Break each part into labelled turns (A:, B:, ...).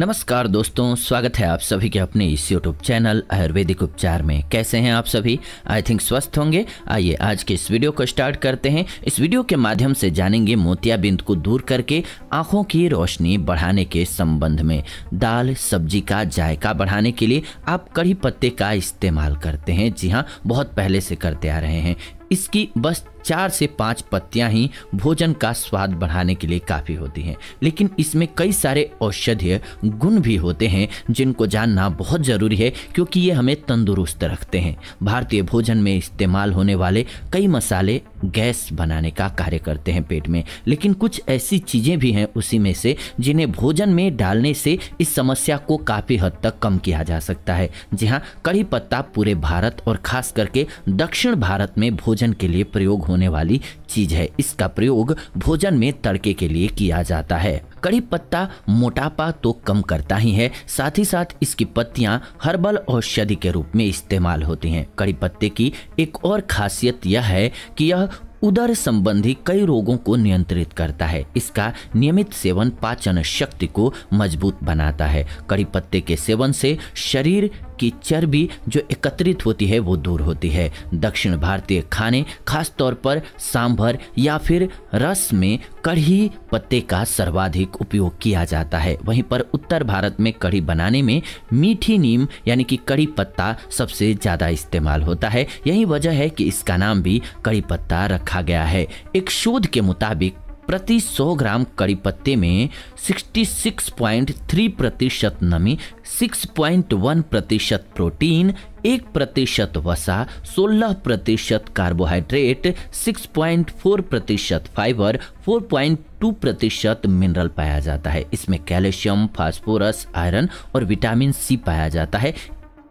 A: नमस्कार दोस्तों स्वागत है आप सभी के अपने इस यूट्यूब चैनल आयुर्वेदिक उपचार में कैसे हैं आप सभी आई थिंक स्वस्थ होंगे आइए आज के इस वीडियो को स्टार्ट करते हैं इस वीडियो के माध्यम से जानेंगे मोतियाबिंद को दूर करके आंखों की रोशनी बढ़ाने के संबंध में दाल सब्जी का जायका बढ़ाने के लिए आप कड़ी पत्ते का इस्तेमाल करते हैं जी हाँ बहुत पहले से करते आ रहे हैं इसकी बस चार से पाँच पत्तियाँ ही भोजन का स्वाद बढ़ाने के लिए काफ़ी होती हैं लेकिन इसमें कई सारे औषधीय गुण भी होते हैं जिनको जानना बहुत ज़रूरी है क्योंकि ये हमें तंदुरुस्त रखते हैं भारतीय भोजन में इस्तेमाल होने वाले कई मसाले गैस बनाने का कार्य करते हैं पेट में लेकिन कुछ ऐसी चीज़ें भी हैं उसी में से जिन्हें भोजन में डालने से इस समस्या को काफ़ी हद तक कम किया जा सकता है जी हाँ कड़ी पत्ता पूरे भारत और खास करके दक्षिण भारत में भोजन के लिए प्रयोग हो होने वाली चीज है इसका प्रयोग भोजन में तड़के के लिए किया जाता है कड़ी पत्ता मोटापा तो कम करता ही है साथ ही साथ इसकी पत्तियां हर्बल औषधि के रूप में इस्तेमाल होती हैं कड़ी पत्ते की एक और खासियत यह है कि यह उदर संबंधी कई रोगों को नियंत्रित करता है इसका नियमित सेवन पाचन शक्ति को मजबूत बनाता है कड़ी पत्ते के सेवन से शरीर की चर्बी जो एकत्रित होती है वो दूर होती है दक्षिण भारतीय खाने खासतौर पर सांभर या फिर रस में कढ़ी पत्ते का सर्वाधिक उपयोग किया जाता है वहीं पर उत्तर भारत में कढ़ी बनाने में मीठी नीम यानी कि कड़ी पत्ता सबसे ज़्यादा इस्तेमाल होता है यही वजह है कि इसका नाम भी कड़ी पत्ता रखा देखा गया है एक शोध के मुताबिक प्रति 100 ग्राम कड़ी पत्ते में 66.3 प्रतिशत नमी 6.1 प्रतिशत प्रोटीन एक प्रतिशत वसा 16 प्रतिशत कार्बोहाइड्रेट 6.4 प्रतिशत फाइबर 4.2 प्रतिशत मिनरल पाया जाता है इसमें कैल्शियम फास्फोरस आयरन और विटामिन सी पाया जाता है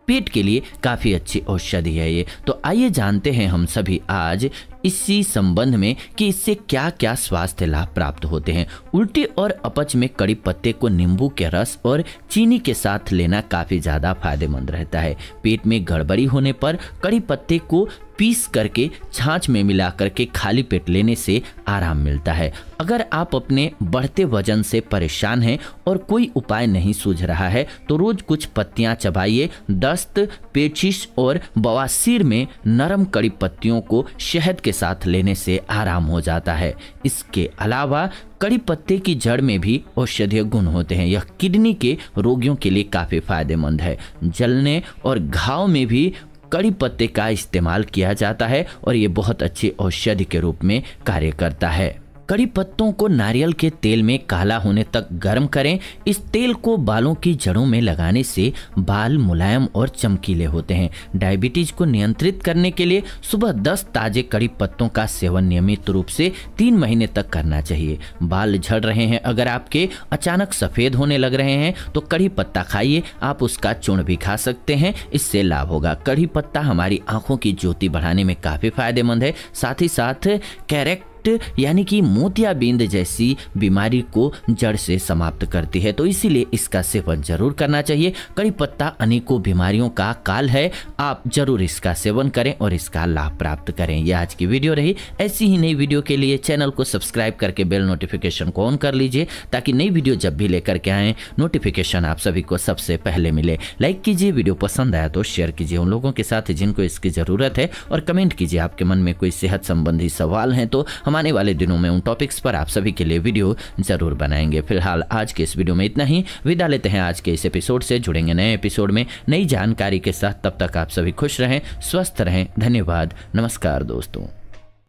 A: पेट के लिए काफ़ी अच्छी औषधि है ये तो आइए जानते हैं हम सभी आज इसी संबंध में कि इससे क्या क्या स्वास्थ्य लाभ प्राप्त होते हैं उल्टी और अपच में कड़ी पत्ते को नींबू के रस और चीनी के साथ लेना काफ़ी ज़्यादा फायदेमंद रहता है पेट में गड़बड़ी होने पर कड़ी पत्ते को पीस करके छाछ में मिला करके खाली पेट लेने से आराम मिलता है अगर आप अपने बढ़ते वजन से परेशान हैं और कोई उपाय नहीं सूझ रहा है तो रोज़ कुछ पत्तियां चबाइए दस्त पेचिश और बवासीर में नरम कड़ी पत्तियों को शहद के साथ लेने से आराम हो जाता है इसके अलावा कड़ी पत्ते की जड़ में भी औषधीय गुण होते हैं यह किडनी के रोगियों के लिए काफ़ी फायदेमंद है जलने और घाव में भी कड़ी पत्ते का इस्तेमाल किया जाता है और ये बहुत अच्छी औषधि के रूप में कार्य करता है कड़ी पत्तों को नारियल के तेल में काला होने तक गर्म करें इस तेल को बालों की जड़ों में लगाने से बाल मुलायम और चमकीले होते हैं डायबिटीज को नियंत्रित करने के लिए सुबह 10 ताजे कड़ी पत्तों का सेवन नियमित रूप से तीन महीने तक करना चाहिए बाल झड़ रहे हैं अगर आपके अचानक सफ़ेद होने लग रहे हैं तो कड़ी पत्ता खाइए आप उसका चूर्ण भी खा सकते हैं इससे लाभ होगा कड़ी पत्ता हमारी आंखों की ज्योति बढ़ाने में काफ़ी फायदेमंद है साथ ही साथ कैरेक्ट इफेक्ट यानी कि मोतियाबिंद जैसी बीमारी को जड़ से समाप्त करती है तो इसीलिए इसका सेवन जरूर करना चाहिए कड़ी पत्ता अनेकों बीमारियों का काल है आप जरूर इसका सेवन करें और इसका लाभ प्राप्त करें यह आज की वीडियो रही ऐसी ही नई वीडियो के लिए चैनल को सब्सक्राइब करके बेल नोटिफिकेशन को ऑन कर लीजिए ताकि नई वीडियो जब भी लेकर के आए नोटिफिकेशन आप सभी को सबसे पहले मिले लाइक कीजिए वीडियो पसंद आया तो शेयर कीजिए उन लोगों के साथ जिनको इसकी ज़रूरत है और कमेंट कीजिए आपके मन में कोई सेहत संबंधी सवाल हैं तो हम हम आने वाले दिनों में उन टॉपिक्स पर आप सभी के लिए वीडियो जरूर बनाएंगे फिलहाल आज के इस वीडियो में इतना ही विदा लेते हैं आज के इस एपिसोड से जुड़ेंगे नए एपिसोड में नई जानकारी के साथ तब तक आप सभी खुश रहें स्वस्थ रहें धन्यवाद नमस्कार दोस्तों